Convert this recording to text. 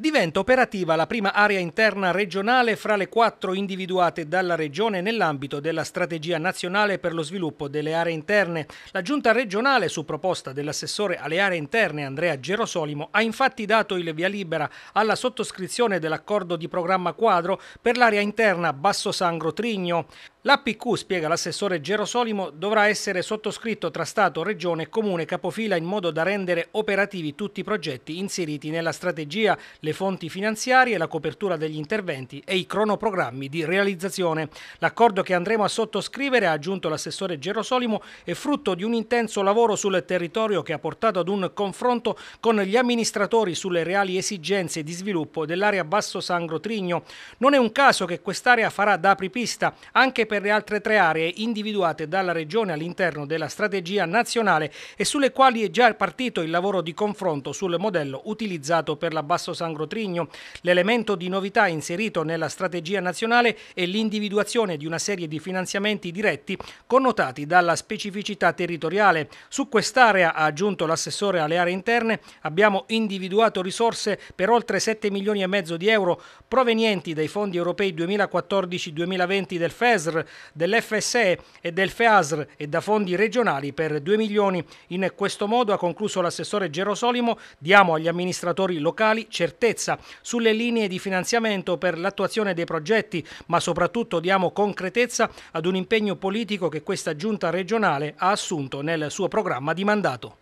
diventa operativa la prima area interna regionale fra le quattro individuate dalla Regione nell'ambito della Strategia Nazionale per lo Sviluppo delle Aree Interne. La Giunta regionale, su proposta dell'assessore alle aree interne Andrea Gerosolimo, ha infatti dato il via libera alla sottoscrizione dell'accordo di programma quadro per l'area interna Basso Sangro Trigno. L'APQ, spiega l'assessore Gerosolimo, dovrà essere sottoscritto tra Stato, Regione e Comune capofila in modo da rendere operativi tutti i progetti inseriti nella strategia, le fonti finanziarie, la copertura degli interventi e i cronoprogrammi di realizzazione. L'accordo che andremo a sottoscrivere, ha aggiunto l'assessore Gerosolimo, è frutto di un intenso lavoro sul territorio che ha portato ad un confronto con gli amministratori sulle reali esigenze di sviluppo dell'area Basso Sangro Trigno. Non è un caso che quest'area farà da apripista anche per le altre tre aree individuate dalla Regione all'interno della strategia nazionale e sulle quali è già partito il lavoro di confronto sul modello utilizzato per l'Abbasso Sangro Trigno. L'elemento di novità inserito nella strategia nazionale è l'individuazione di una serie di finanziamenti diretti connotati dalla specificità territoriale. Su quest'area, ha aggiunto l'assessore alle aree interne, abbiamo individuato risorse per oltre 7 milioni e mezzo di euro provenienti dai fondi europei 2014-2020 del FESR dell'FSE e del FEASR e da fondi regionali per 2 milioni. In questo modo, ha concluso l'assessore Gerosolimo, diamo agli amministratori locali certezza sulle linee di finanziamento per l'attuazione dei progetti, ma soprattutto diamo concretezza ad un impegno politico che questa giunta regionale ha assunto nel suo programma di mandato.